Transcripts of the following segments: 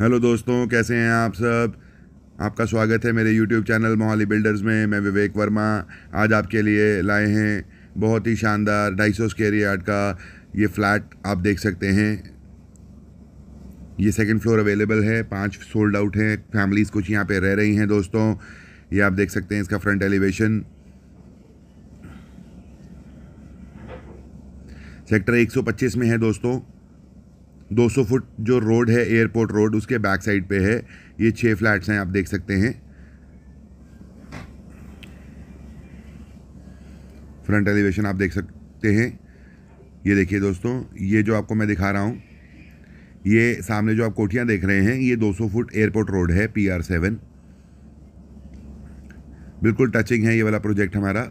hello दोस्तों कैसे हैं आप सब आपका स्वागत है मेरे यूट्यूब चैनल मोहाली बिल्डर्स में मैं विवेक वर्मा आज आपके लिए लाए हैं बहुत ही शानदार ढाई सौ स्केयर यार्ड का ये फ्लैट आप देख सकते हैं ये सेकंड फ्लोर अवेलेबल है पांच सोल्ड आउट हैं फैमिलीज़ कुछ यहाँ पे रह रही हैं दोस्तों ये आप देख सकते हैं इसका फ्रंट एलिवेशन सेक्टर 125 में है दोस्तों 200 फुट जो रोड है एयरपोर्ट रोड उसके बैक साइड पे है ये छः फ्लैट्स हैं आप देख सकते हैं फ्रंट एलिवेशन आप देख सकते हैं ये देखिए दोस्तों ये जो आपको मैं दिखा रहा हूँ ये सामने जो आप कोठियाँ देख रहे हैं ये 200 फुट एयरपोर्ट रोड है पी आर सेवन बिल्कुल टचिंग है ये वाला प्रोजेक्ट हमारा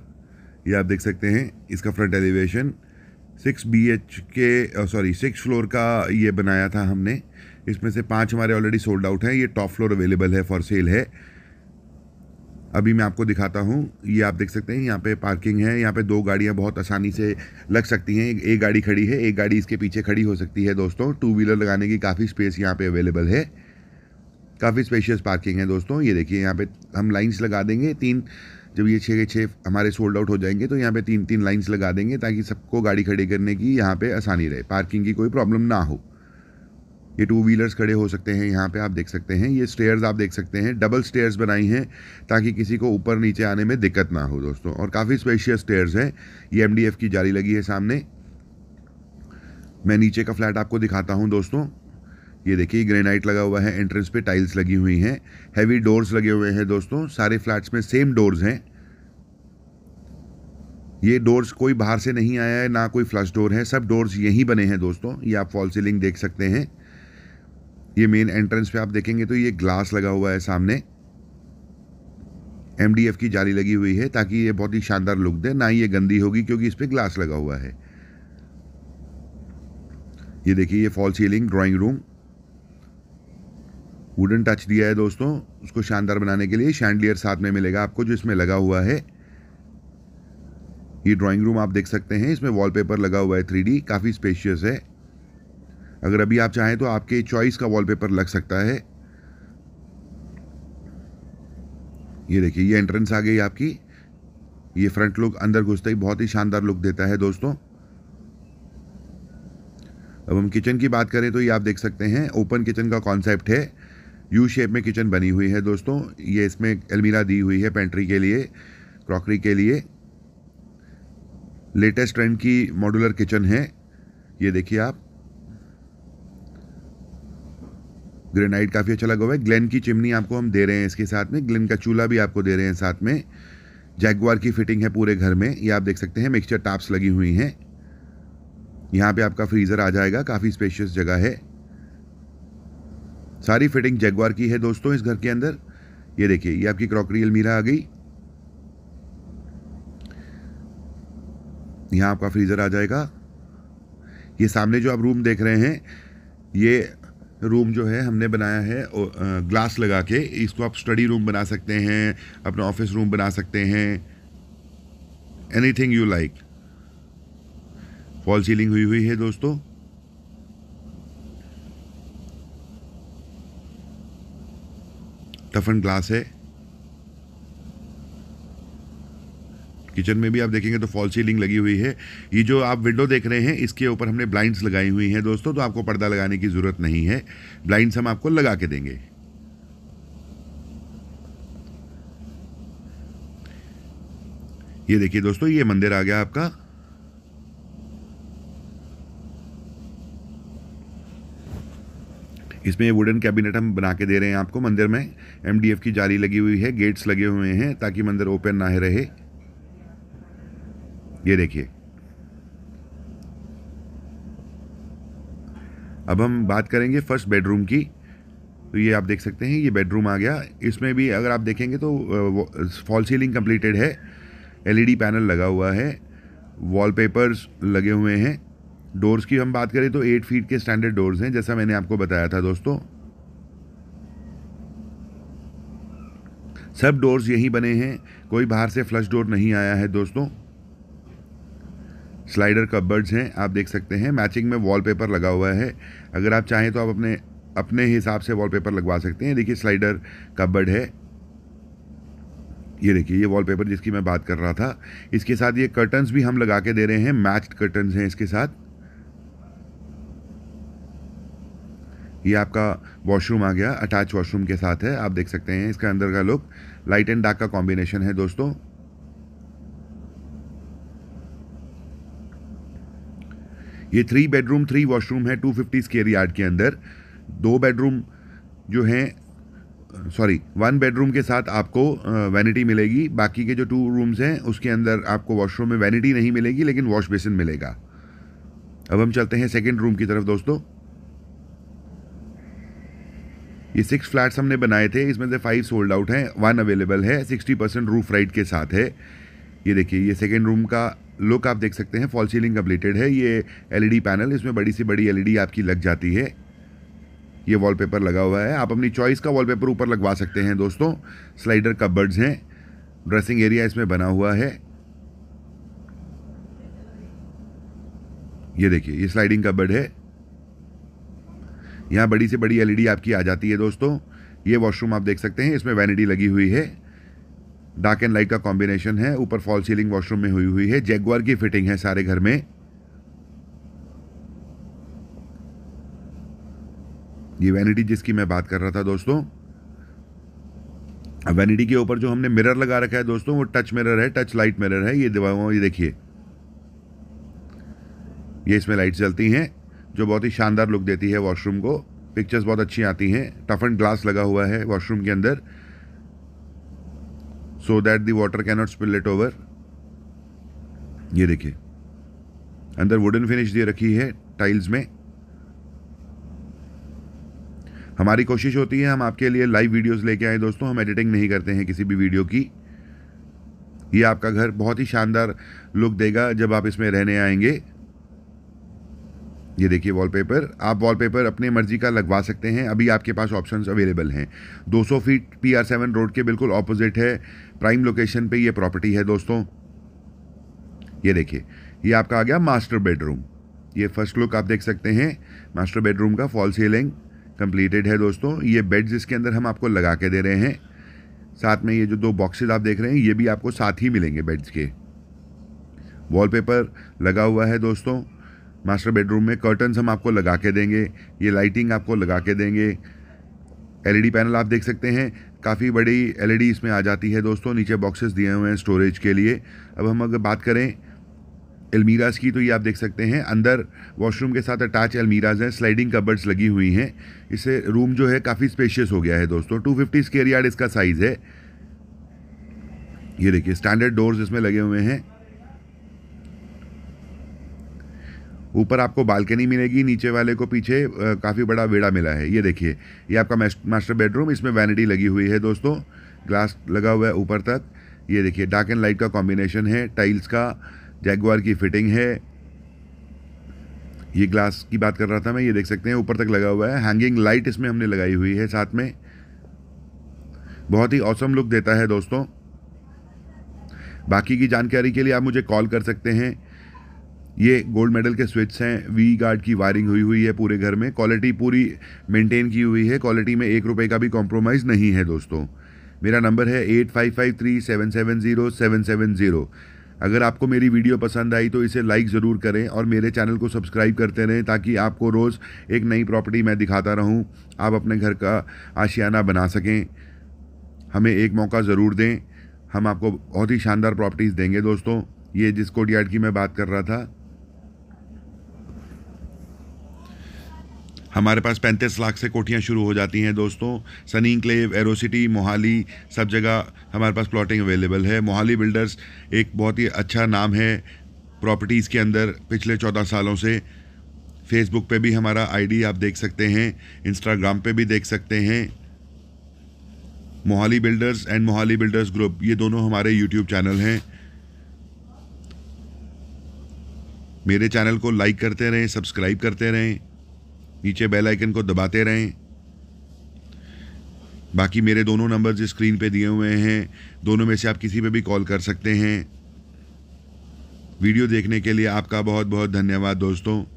ये आप देख सकते हैं इसका front elevation six B H K sorry six floor का ये बनाया था हमने इसमें से पांच हमारे ऑलरेडी सोल्ड आउट हैं ये टॉप फ्लोर अवेलेबल है फॉर सेल है अभी मैं आपको दिखाता हूँ ये आप देख सकते हैं यहाँ पे पार्किंग है यहाँ पे दो गाड़ियाँ बहुत आसानी से लग सकती हैं एक गाड़ी खड़ी है एक गाड़ी इसके पीछे खड़ी हो सकती है दोस्तों टू व्हीलर लगाने की काफ़ी स्पेस यहाँ पे अवेलेबल है काफ़ी स्पेशियस पार्किंग है दोस्तों ये देखिए यहाँ पे हम लाइंस लगा देंगे तीन जब ये छः के छः हमारे सोल्ड आउट हो जाएंगे तो यहाँ पे तीन तीन लाइंस लगा देंगे ताकि सबको गाड़ी खड़ी करने की यहाँ पे आसानी रहे पार्किंग की कोई प्रॉब्लम ना हो ये टू व्हीलर्स खड़े हो सकते हैं यहाँ पे आप देख सकते हैं ये स्टेयर्स आप देख सकते हैं डबल स्टेयर्स बनाई हैं ताकि किसी को ऊपर नीचे आने में दिक्कत ना हो दोस्तों और काफ़ी स्पेशियस स्टेयर्स हैं ये एम की जाली लगी है सामने मैं नीचे का फ्लैट आपको दिखाता हूँ दोस्तों ये देखिए ग्रेनाइट लगा हुआ है एंट्रेंस पे टाइल्स लगी हुई हैं हैवी डोर्स लगे हुए हैं दोस्तों सारे फ्लैट्स में सेम डोर्स हैं ये डोर्स कोई बाहर से नहीं आया है ना कोई फ्लश डोर है सब डोर्स यहीं बने हैं दोस्तों ये आप फॉल सीलिंग देख सकते हैं ये मेन एंट्रेंस पे आप देखेंगे तो ये ग्लास लगा हुआ है सामने एम की जाली लगी हुई है ताकि ये बहुत ही शानदार लुक दे ना ये गंदी होगी क्योंकि इस पर ग्लास लगा हुआ है ये देखिए ये fall ceiling drawing room wooden touch दिया है दोस्तों उसको शानदार बनाने के लिए शैंडलियर साथ में मिलेगा आपको जो इसमें लगा हुआ है ये ड्राइंग रूम आप देख सकते हैं इसमें वॉलपेपर लगा हुआ है थ्री काफ़ी स्पेशियस है अगर अभी आप चाहें तो आपके चॉइस का वॉलपेपर लग सकता है ये देखिए ये एंट्रेंस आ गई आपकी ये फ्रंट लुक अंदर घुसते ही बहुत ही शानदार लुक देता है दोस्तों अब हम किचन की बात करें तो ये आप देख सकते हैं ओपन किचन का कॉन्सेप्ट है यू शेप में किचन बनी हुई है दोस्तों ये इसमें अलमीरा दी हुई है पेंट्री के लिए क्रॉकरी के लिए लेटेस्ट ट्रेंड की मॉडुलर किचन है ये देखिए आप ग्रेनाइट काफ़ी अच्छा लगा हुआ है ग्लेन की चिमनी आपको हम दे रहे हैं इसके साथ में ग्लेन का चूल्हा भी आपको दे रहे हैं साथ में जैगवार की फिटिंग है पूरे घर में ये आप देख सकते हैं मिक्सचर टाप्स लगी हुई हैं यहाँ पे आपका फ्रीज़र आ जाएगा काफ़ी स्पेशियस जगह है सारी फिटिंग जगवार की है दोस्तों इस घर के अंदर ये देखिए ये आपकी क्रॉकरी अलमीरा आ गई यहाँ आपका फ्रीज़र आ जाएगा ये सामने जो आप रूम देख रहे हैं ये रूम जो है हमने बनाया है ग्लास लगा के इसको आप स्टडी रूम बना सकते हैं अपना ऑफिस रूम बना सकते हैं anything you like fall ceiling हुई हुई है दोस्तों टफन ग्लास है किचन में भी आप देखेंगे तो फॉल सीलिंग लगी हुई है ये जो आप विंडो देख रहे हैं इसके ऊपर हमने ब्लाइंड्स लगाई हुई हैं दोस्तों तो आपको पर्दा लगाने की ज़रूरत नहीं है ब्लाइंड्स हम आपको लगा के देंगे ये देखिए दोस्तों ये मंदिर आ गया आपका इसमें वुडन कैबिनेट हम बना के दे रहे हैं आपको मंदिर में एम की जाली लगी हुई है गेट्स लगे हुए हैं ताकि मंदिर ओपन ना रहे ये देखिए अब हम बात करेंगे फर्स्ट बेडरूम की तो ये आप देख सकते हैं ये बेडरूम आ गया इसमें भी अगर आप देखेंगे तो फॉल सीलिंग कंप्लीटेड है एलईडी पैनल e लगा हुआ है वॉलपेपर्स लगे हुए हैं डोर्स की हम बात करें तो एट फीट के स्टैंडर्ड डोर्स हैं जैसा मैंने आपको बताया था दोस्तों सब डोर्स यही बने हैं कोई बाहर से फ्लश डोर नहीं आया है दोस्तों स्लाइडर कबर्ड्स हैं आप देख सकते हैं मैचिंग में वॉलपेपर लगा हुआ है अगर आप चाहें तो आप अपने अपने हिसाब से वॉलपेपर लगवा सकते हैं देखिए स्लाइडर कबर्ड है ये देखिए ये वॉलपेपर जिसकी मैं बात कर रहा था इसके साथ ये कर्टन्स भी हम लगा के दे रहे हैं मैच्ड कर्टन्स हैं इसके साथ ये आपका वॉशरूम आ गया अटैच वॉशरूम के साथ है आप देख सकते हैं इसके अंदर का लुक लाइट एंड डार्क का कॉम्बिनेशन है दोस्तों ये थ्री बेडरूम थ्री वॉशरूम है टू फिफ्टी स्केयर यार्ड के अंदर दो बेडरूम जो हैं सॉरी वन बेडरूम के साथ आपको वैनिटी मिलेगी बाकी के जो टू रूम्स हैं उसके अंदर आपको वॉशरूम में वैनिटी नहीं मिलेगी लेकिन वॉश बेसिन मिलेगा अब हम चलते हैं सेकेंड रूम की तरफ दोस्तों ये सिक्स फ्लैट्स हमने बनाए थे इसमें से फाइव सोल्ड आउट हैं वन अवेलेबल है सिक्सटी परसेंट रूफ राइट के साथ है ये देखिए ये सेकेंड रूम का लुक आप देख सकते हैं फॉल सीलिंग कम्प्लीटेड है ये एलईडी पैनल e इसमें बड़ी सी बड़ी एलईडी e आपकी लग जाती है ये वॉलपेपर लगा हुआ है आप अपनी चॉइस का वॉलपेपर ऊपर लगवा सकते हैं दोस्तों स्लाइडर कबर्ड्स हैं ड्रेसिंग एरिया इसमें बना हुआ है ये देखिए ये स्लाइडिंग कबर्ड है यहाँ बड़ी से बड़ी एलईडी e आपकी आ जाती है दोस्तों ये वॉशरूम आप देख सकते हैं इसमें वैनिटी लगी हुई है डार्क एंड लाइट का कॉम्बिनेशन है ऊपर फॉल सीलिंग वॉशरूम में हुई हुई है जैगवार की फिटिंग है सारे घर में ये वैनिटी जिसकी मैं बात कर रहा था दोस्तों वैनिटी के ऊपर जो हमने मिरर लगा रखा है दोस्तों वो टच मिरर है टच लाइट मिरर है ये दवाओं ये देखिए ये इसमें लाइट चलती हैं जो बहुत ही शानदार लुक देती है वॉशरूम को पिक्चर्स बहुत अच्छी आती हैं टफ एंड ग्लास लगा हुआ है वॉशरूम के अंदर so that the water cannot spill it over ये देखिए अंदर वुडन फिनिश दे रखी है टाइल्स में हमारी कोशिश होती है हम आपके लिए लाइव वीडियोस लेके आए दोस्तों हम एडिटिंग नहीं करते हैं किसी भी वीडियो की ये आपका घर बहुत ही शानदार लुक देगा जब आप इसमें रहने आएंगे ये देखिए वॉलपेपर आप वॉलपेपर अपने मर्जी का लगवा सकते हैं अभी आपके पास ऑप्शंस अवेलेबल हैं 200 feet P R seven road के बिल्कुल ऑपोजिट है प्राइम लोकेशन पे ये प्रॉपर्टी है दोस्तों ये देखिए ये आपका आ गया मास्टर बेडरूम ये फर्स्ट लुक आप देख सकते हैं मास्टर बेडरूम का फॉल सीलिंग कंप्लीटेड है दोस्तों ये बेड जिसके अंदर हम आपको लगा के दे रहे हैं साथ में ये जो दो बॉक्सेज आप देख रहे हैं ये भी आपको साथ ही मिलेंगे बेड्स के वॉलपेपर लगा हुआ है दोस्तों मास्टर बेडरूम में कर्टन्स हम आपको लगा के देंगे ये लाइटिंग आपको लगा के देंगे एलईडी पैनल e आप देख सकते हैं काफ़ी बड़ी एलईडी e इसमें आ जाती है दोस्तों नीचे बॉक्सेस दिए हुए हैं स्टोरेज के लिए अब हम अगर बात करें अलमीराज की तो ये आप देख सकते हैं अंदर वॉशरूम के साथ अटैच अलमीराज हैं स्लाइडिंग कबर्ड्स लगी हुई हैं इससे रूम जो है काफ़ी स्पेशियस हो गया है दोस्तों टू फिफ्टी स्केर यार्ड इसका साइज़ है ये देखिए स्टैंडर्ड डोर्स इसमें लगे हुए हैं ऊपर आपको बालकनी मिलेगी नीचे वाले को पीछे काफ़ी बड़ा वेड़ा मिला है ये देखिए ये आपका मास्टर बेडरूम इसमें वैनिटी लगी हुई है दोस्तों ग्लास लगा हुआ है ऊपर तक ये देखिए डार्क एंड लाइट का कॉम्बिनेशन है टाइल्स का जैगवार की फिटिंग है ये ग्लास की बात कर रहा था मैं ये देख सकते हैं ऊपर तक लगा हुआ है हैंगिंग लाइट इसमें हमने लगाई हुई है साथ में बहुत ही औसम लुक देता है दोस्तों बाकी की जानकारी के लिए आप मुझे कॉल कर सकते हैं ये गोल्ड मेडल के स्विच हैं वी गार्ड की वायरिंग हुई हुई है पूरे घर में क्वालिटी पूरी मेंटेन की हुई है क्वालिटी में एक रुपये का भी कॉम्प्रोमाइज़ नहीं है दोस्तों मेरा नंबर है eight five five three seven seven zero seven seven zero अगर आपको मेरी वीडियो पसंद आई तो इसे लाइक ज़रूर करें और मेरे चैनल को सब्सक्राइब करते रहें ताकि आपको रोज़ एक नई प्रॉपर्टी मैं दिखाता रहूँ आप अपने घर का आशियाना बना सकें हमें एक मौका ज़रूर दें हम आपको बहुत ही शानदार प्रॉपर्टीज़ देंगे दोस्तों ये जिस कोर्ट की मैं बात कर रहा था हमारे पास पैंतीस लाख से कोठियाँ शुरू हो जाती हैं दोस्तों सनी क्लेव एरोसिटी मोहाली सब जगह हमारे पास प्लॉटिंग अवेलेबल है मोहाली बिल्डर्स एक बहुत ही अच्छा नाम है प्रॉपर्टीज़ के अंदर पिछले चौदह सालों से फेसबुक पे भी हमारा आईडी आप देख सकते हैं इंस्टाग्राम पे भी देख सकते हैं Mohali builders and Mohali builders group ये दोनों हमारे यूट्यूब चैनल हैं मेरे चैनल को लाइक करते रहें सब्सक्राइब करते रहें नीचे बेल आइकन को दबाते रहें बाकी मेरे दोनों नंबर्स स्क्रीन पे दिए हुए हैं दोनों में से आप किसी पे भी कॉल कर सकते हैं वीडियो देखने के लिए आपका बहुत बहुत धन्यवाद दोस्तों